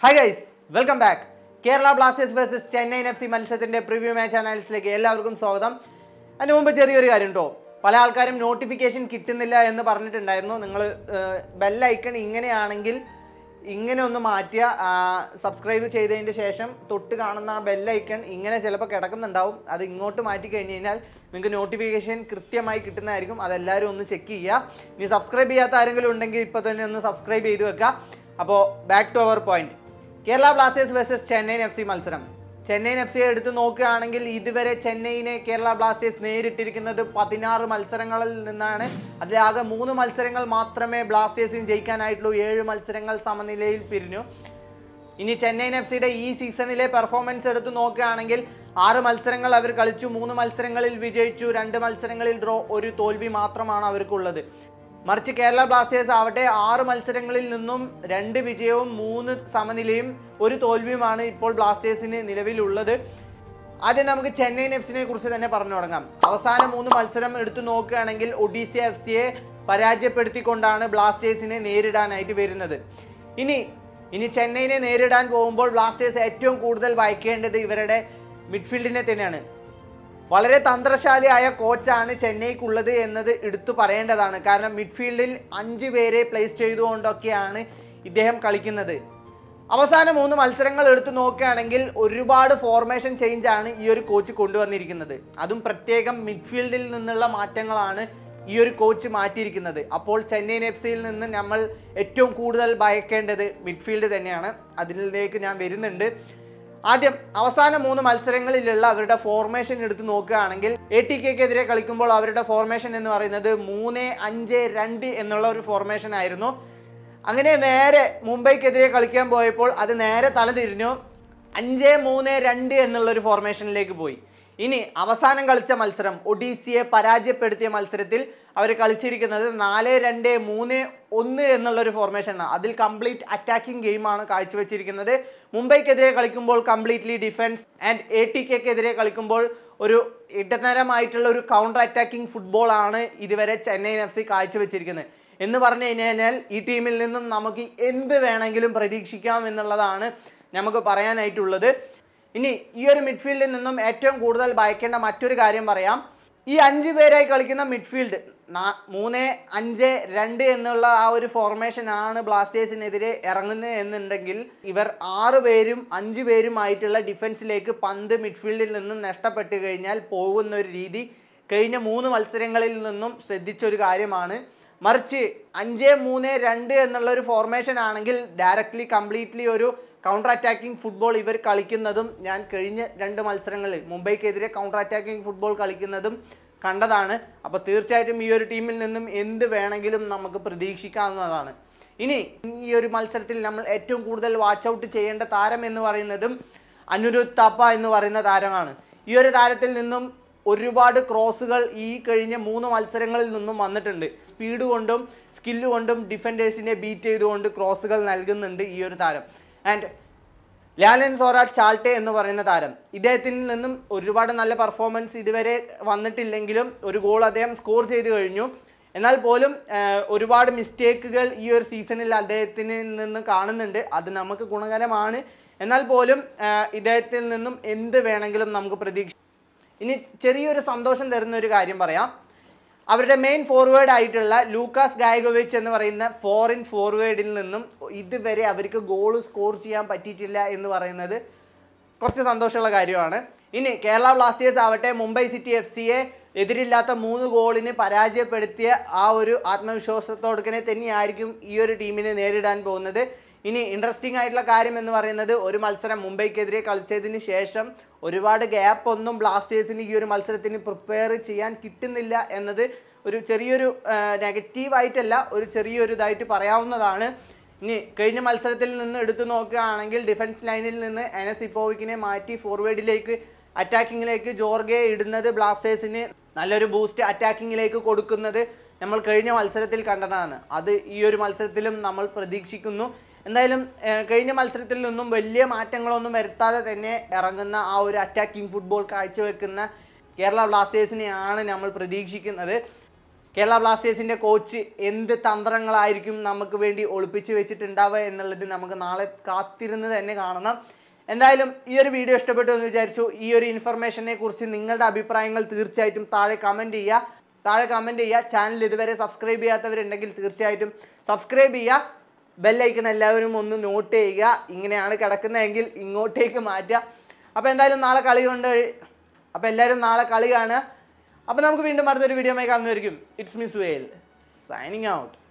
hi guys welcome back Kerala Blasters versus Chennai F C മത്സരത്തിൻ്റെ preview match അനാലിസിലേക്ക് എല്ലാവർക്കും സ്വാഗതം അതിന് മുമ്പ് ചെറിയൊരു കാര്യം കേട്ടോ പല ആൾക്കാരും നോട്ടിഫിക്കേഷൻ കിട്ടുന്നില്ല എന്ന് പറഞ്ഞിട്ടുണ്ടായിരുന്നു നിങ്ങൾ ബെല്ലൈക്കൺ ഇങ്ങനെയാണെങ്കിൽ ഇങ്ങനെ ഒന്ന് മാറ്റിയ സബ്സ്ക്രൈബ് ചെയ്തതിൻ്റെ ശേഷം തൊട്ട് കാണുന്ന ആ ബെല്ലൈക്കൺ ഇങ്ങനെ ചിലപ്പോൾ കിടക്കുന്നുണ്ടാവും അത് ഇങ്ങോട്ട് മാറ്റി കഴിഞ്ഞ് കഴിഞ്ഞാൽ നിങ്ങൾക്ക് നോട്ടിഫിക്കേഷൻ കൃത്യമായി കിട്ടുന്നതായിരിക്കും അതെല്ലാവരും ഒന്ന് ചെക്ക് ചെയ്യുക ഇനി സബ്സ്ക്രൈബ് ചെയ്യാത്ത ആരെങ്കിലും ഉണ്ടെങ്കിൽ ഇപ്പോൾ തന്നെ ഒന്ന് സബ്സ്ക്രൈബ് ചെയ്ത് വെക്കുക അപ്പോൾ back to our point Kerala Blasters versus Chennaiyin F C മത്സരം ചെന്നൈയിൻ എഫ് സിയെ എടുത്തു നോക്കുകയാണെങ്കിൽ ഇതുവരെ ചെന്നൈയിനെ കേരള ബ്ലാസ്റ്റേഴ്സ് നേരിട്ടിരിക്കുന്നത് പതിനാറ് മത്സരങ്ങളിൽ നിന്നാണ് അതിലാകെ മൂന്ന് മത്സരങ്ങൾ മാത്രമേ ബ്ലാസ്റ്റേഴ്സിന് ജയിക്കാനായിട്ടുള്ളൂ ഏഴ് മത്സരങ്ങൾ സമനിലയിൽ പിരിഞ്ഞു ഇനി ചെന്നൈയിൻ എഫ് സിയുടെ ഈ സീസണിലെ പെർഫോമൻസ് എടുത്തു നോക്കുകയാണെങ്കിൽ ആറ് മത്സരങ്ങൾ അവർ കളിച്ചു മൂന്ന് മത്സരങ്ങളിൽ വിജയിച്ചു രണ്ട് മത്സരങ്ങളിൽ ഡ്രോ ഒരു തോൽവി മാത്രമാണ് അവർക്കുള്ളത് മറിച്ച് കേരള ബ്ലാസ്റ്റേഴ്സ് ആവട്ടെ ആറ് മത്സരങ്ങളിൽ നിന്നും രണ്ട് വിജയവും മൂന്ന് സമനിലയും ഒരു തോൽവിയുമാണ് ഇപ്പോൾ ബ്ലാസ്റ്റേഴ്സിന് നിലവിലുള്ളത് ആദ്യം നമുക്ക് ചെന്നൈയിൻ എഫ് സിനെ കുറിച്ച് തന്നെ പറഞ്ഞു തുടങ്ങാം അവസാന മൂന്ന് മത്സരം എടുത്തു നോക്കുകയാണെങ്കിൽ ഒഡീസ എഫ് സിയെ പരാജയപ്പെടുത്തിക്കൊണ്ടാണ് ബ്ലാസ്റ്റേഴ്സിനെ നേരിടാനായിട്ട് വരുന്നത് ഇനി ഇനി ചെന്നൈയിനെ നേരിടാൻ പോകുമ്പോൾ ബ്ലാസ്റ്റേഴ്സ് ഏറ്റവും കൂടുതൽ വായിക്കേണ്ടത് ഇവരുടെ മിഡ്ഫീൽഡിനെ തന്നെയാണ് വളരെ തന്ത്രശാലിയായ കോച്ചാണ് ചെന്നൈക്കുള്ളത് എന്നത് എടുത്തു പറയേണ്ടതാണ് കാരണം മിഡ്ഫീൽഡിൽ അഞ്ച് പേരെ പ്ലേസ് ചെയ്തുകൊണ്ടൊക്കെയാണ് ഇദ്ദേഹം കളിക്കുന്നത് അവസാന മൂന്ന് മത്സരങ്ങൾ എടുത്തു നോക്കുകയാണെങ്കിൽ ഒരുപാട് ഫോർമേഷൻ ചേഞ്ച് ആണ് ഈ ഒരു കോച്ച് കൊണ്ടുവന്നിരിക്കുന്നത് അതും പ്രത്യേകം മിഡ്ഫീൽഡിൽ നിന്നുള്ള മാറ്റങ്ങളാണ് ഈ ഒരു കോച്ച് മാറ്റിയിരിക്കുന്നത് അപ്പോൾ ചെന്നൈയിൻ എഫ് സിയിൽ നിന്ന് നമ്മൾ ഏറ്റവും കൂടുതൽ ഭയക്കേണ്ടത് മിഡ്ഫീൽഡ് തന്നെയാണ് അതിലേക്ക് ഞാൻ വരുന്നുണ്ട് ആദ്യം അവസാന മൂന്ന് മത്സരങ്ങളിലുള്ള അവരുടെ ഫോർമേഷൻ എടുത്ത് നോക്കുകയാണെങ്കിൽ എ ടി കെക്കെതിരെ കളിക്കുമ്പോൾ അവരുടെ ഫോർമേഷൻ എന്ന് പറയുന്നത് മൂന്ന് അഞ്ച് രണ്ട് എന്നുള്ള ഒരു ഫോർമേഷൻ ആയിരുന്നു അങ്ങനെ നേരെ മുംബൈക്കെതിരെ കളിക്കാൻ പോയപ്പോൾ അത് നേരെ തലതിരിഞ്ഞു അഞ്ച് മൂന്ന് രണ്ട് എന്നുള്ളൊരു ഫോർമേഷനിലേക്ക് പോയി ഇനി അവസാനം കളിച്ച മത്സരം ഒഡീസിയെ പരാജയപ്പെടുത്തിയ മത്സരത്തിൽ അവർ കളിച്ചിരിക്കുന്നത് നാല് രണ്ട് മൂന്ന് ഒന്ന് എന്നുള്ളൊരു ഫോർമേഷനാണ് അതിൽ കംപ്ലീറ്റ് അറ്റാക്കിംഗ് ഗെയിമാണ് കാഴ്ചവെച്ചിരിക്കുന്നത് മുംബൈക്കെതിരെ കളിക്കുമ്പോൾ completely defence and A T കെക്കെതിരെ കളിക്കുമ്പോൾ ഒരു ഇടനരമായിട്ടുള്ള ഒരു കൗണ്ടർ അറ്റാക്കിംഗ് ഫുട്ബോളാണ് ഇതുവരെ ചെന്നൈ എഫ് സി കാഴ്ചവെച്ചിരിക്കുന്നത് എന്ന് പറഞ്ഞു കഴിഞ്ഞു കഴിഞ്ഞാൽ ഈ ടീമിൽ നിന്നും നമുക്ക് എന്ത് വേണമെങ്കിലും പ്രതീക്ഷിക്കാം എന്നുള്ളതാണ് നമുക്ക് പറയാനായിട്ടുള്ളത് ഇനി ഈ ഒരു മിഡ്ഫീൽഡിൽ നിന്നും ഏറ്റവും കൂടുതൽ ഭയക്കേണ്ട മറ്റൊരു കാര്യം പറയാം ഈ അഞ്ച് പേരായി കളിക്കുന്ന മിഡ്ഫീൽഡ് മൂന്ന് അഞ്ച് രണ്ട് എന്നുള്ള ആ ഒരു ഫോർമേഷൻ ആണ് ബ്ലാസ്റ്റേഴ്സിനെതിരെ ഇറങ്ങുന്നത് എന്നുണ്ടെങ്കിൽ ഇവർ ആറ് പേരും അഞ്ച് പേരുമായിട്ടുള്ള ഡിഫൻസിലേക്ക് പന്ത് മിഡ്ഫീൽഡിൽ നിന്നും നഷ്ടപ്പെട്ടു കഴിഞ്ഞാൽ പോകുന്ന ഒരു രീതി കഴിഞ്ഞ മൂന്ന് മത്സരങ്ങളിൽ നിന്നും ശ്രദ്ധിച്ചൊരു കാര്യമാണ് മറിച്ച് അഞ്ച് മൂന്ന് രണ്ട് എന്നുള്ള ഒരു ഫോർമേഷൻ ആണെങ്കിൽ ഡയറക്റ്റ്ലി കംപ്ലീറ്റ്ലി ഒരു കൗണ്ടർ അറ്റാക്കിംഗ് ഫുട്ബോൾ ഇവർ കളിക്കുന്നതും ഞാൻ കഴിഞ്ഞ രണ്ട് മത്സരങ്ങളിൽ മുംബൈക്കെതിരെ കൗണ്ടർ അറ്റാക്കിംഗ് ഫുട്ബോൾ കളിക്കുന്നതും കണ്ടതാണ് അപ്പോൾ തീർച്ചയായിട്ടും ഈ ഒരു ടീമിൽ നിന്നും എന്ത് വേണമെങ്കിലും നമുക്ക് പ്രതീക്ഷിക്കാവുന്നതാണ് ഇനി ഈ ഒരു മത്സരത്തിൽ നമ്മൾ ഏറ്റവും കൂടുതൽ വാച്ച് ഔട്ട് ചെയ്യേണ്ട താരം എന്ന് പറയുന്നതും അനുരുദ്ധ് തപ്പ എന്ന് പറയുന്ന താരമാണ് ഈ ഒരു താരത്തിൽ നിന്നും ഒരുപാട് ക്രോസുകൾ ഈ കഴിഞ്ഞ മൂന്ന് മത്സരങ്ങളിൽ നിന്നും വന്നിട്ടുണ്ട് സ്പീഡ് കൊണ്ടും സ്കില്ല് കൊണ്ടും ഡിഫൻഡേഴ്സിനെ ബീറ്റ് ചെയ്തുകൊണ്ട് ക്രോസുകൾ നൽകുന്നുണ്ട് ഈ ഒരു താരം ആൻഡ് ലാലൻ സോറാ ചാൾട്ടെ എന്ന് പറയുന്ന താരം ഇദ്ദേഹത്തിൽ നിന്നും ഒരുപാട് നല്ല പെർഫോമൻസ് ഇതുവരെ വന്നിട്ടില്ലെങ്കിലും ഒരു ഗോൾ അദ്ദേഹം സ്കോർ ചെയ്തു കഴിഞ്ഞു എന്നാൽ പോലും ഒരുപാട് മിസ്റ്റേക്കുകൾ ഈ ഒരു സീസണിൽ അദ്ദേഹത്തിന് നിന്ന് കാണുന്നുണ്ട് അത് നമുക്ക് ഗുണകരമാണ് എന്നാൽ പോലും ഇദ്ദേഹത്തിൽ നിന്നും എന്ത് വേണമെങ്കിലും നമുക്ക് പ്രതീക്ഷ ഇനി ചെറിയൊരു സന്തോഷം തരുന്ന ഒരു കാര്യം പറയാം അവരുടെ മെയിൻ ഫോർവേഡ് ആയിട്ടുള്ള ലൂക്കാസ് ഗായകോവിച്ച് എന്ന് പറയുന്ന ഫോറിൻ ഫോർവേഡിൽ നിന്നും ഇതുവരെ അവർക്ക് ഗോൾ സ്കോർ ചെയ്യാൻ പറ്റിയിട്ടില്ല എന്ന് പറയുന്നത് കുറച്ച് സന്തോഷമുള്ള കാര്യമാണ് ഇനി കേരള ബ്ലാസ്റ്റേഴ്സ് ആവട്ടെ മുംബൈ സിറ്റി എഫ് സിയെ എതിരില്ലാത്ത മൂന്ന് ഗോളിന് പരാജയപ്പെടുത്തിയ ആ ഒരു ആത്മവിശ്വാസത്തോടുക്കനെ തന്നെയായിരിക്കും ഈ ഒരു ടീമിനെ നേരിടാൻ പോകുന്നത് ഇനി ഇൻട്രസ്റ്റിംഗ് ആയിട്ടുള്ള കാര്യം എന്ന് പറയുന്നത് ഒരു മത്സരം മുംബൈക്കെതിരെ കളിച്ചതിന് ശേഷം ഒരുപാട് ഗ്യാപ്പ് ഒന്നും ബ്ലാസ്റ്റേഴ്സിന് ഈ ഒരു മത്സരത്തിന് പ്രിപ്പയർ ചെയ്യാൻ കിട്ടുന്നില്ല എന്നത് ഒരു ചെറിയൊരു നെഗറ്റീവായിട്ടല്ല ഒരു ചെറിയൊരു ഇതായിട്ട് പറയാവുന്നതാണ് ഇനി കഴിഞ്ഞ മത്സരത്തിൽ നിന്ന് എടുത്തു നോക്കുകയാണെങ്കിൽ ഡിഫൻസ് ലൈനിൽ നിന്ന് എനസ് ഇപ്പോവിക്കിനെ മാറ്റി ഫോർവേഡിലേക്ക് അറ്റാക്കിങ്ങിലേക്ക് ജോർഗെ ഇടുന്നത് ബ്ലാസ്റ്റേഴ്സിന് നല്ലൊരു ബൂസ്റ്റ് അറ്റാക്കിങ്ങിലേക്ക് കൊടുക്കുന്നത് നമ്മൾ കഴിഞ്ഞ മത്സരത്തിൽ കണ്ടതാണ് അത് ഈ ഒരു മത്സരത്തിലും നമ്മൾ പ്രതീക്ഷിക്കുന്നു എന്തായാലും കഴിഞ്ഞ മത്സരത്തിൽ നിന്നും വലിയ മാറ്റങ്ങളൊന്നും വരുത്താതെ തന്നെ ഇറങ്ങുന്ന ആ ഒരു അറ്റാക്കിംഗ് ഫുട്ബോൾ കാഴ്ചവെക്കുന്ന കേരള ബ്ലാസ്റ്റേഴ്സിനെയാണ് നമ്മൾ പ്രതീക്ഷിക്കുന്നത് കേരള ബ്ലാസ്റ്റേഴ്സിൻ്റെ കോച്ച് എന്ത് തന്ത്രങ്ങളായിരിക്കും നമുക്ക് വേണ്ടി ഒളിപ്പിച്ച് വെച്ചിട്ടുണ്ടാവുക എന്നുള്ളത് നമുക്ക് നാളെ കാത്തിരുന്ന് തന്നെ കാണണം എന്തായാലും ഈ ഒരു വീഡിയോ ഇഷ്ടപ്പെട്ടു എന്ന് വിചാരിച്ചു ഈ ഒരു ഇൻഫർമേഷനെ കുറിച്ച് നിങ്ങളുടെ അഭിപ്രായങ്ങൾ തീർച്ചയായിട്ടും താഴെ കമൻറ്റ് ചെയ്യുക താഴെ കമൻറ്റ് ചെയ്യുക ചാനൽ ഇതുവരെ സബ്സ്ക്രൈബ് ചെയ്യാത്തവരുണ്ടെങ്കിൽ തീർച്ചയായിട്ടും സബ്സ്ക്രൈബ് ചെയ്യുക ബെല്ലൈക്കൺ എല്ലാവരും ഒന്ന് നോട്ട് ചെയ്യുക ഇങ്ങനെയാണ് കിടക്കുന്നതെങ്കിൽ ഇങ്ങോട്ടേക്ക് മാറ്റുക അപ്പോൾ എന്തായാലും നാളെ കളി കൊണ്ട് അപ്പോൾ എല്ലാവരും നാളെ കളിയാണ് കാണുക അപ്പോൾ നമുക്ക് വീണ്ടും അടുത്തൊരു ആയി കാണുന്നതായിരിക്കും it's Miss Vel signing out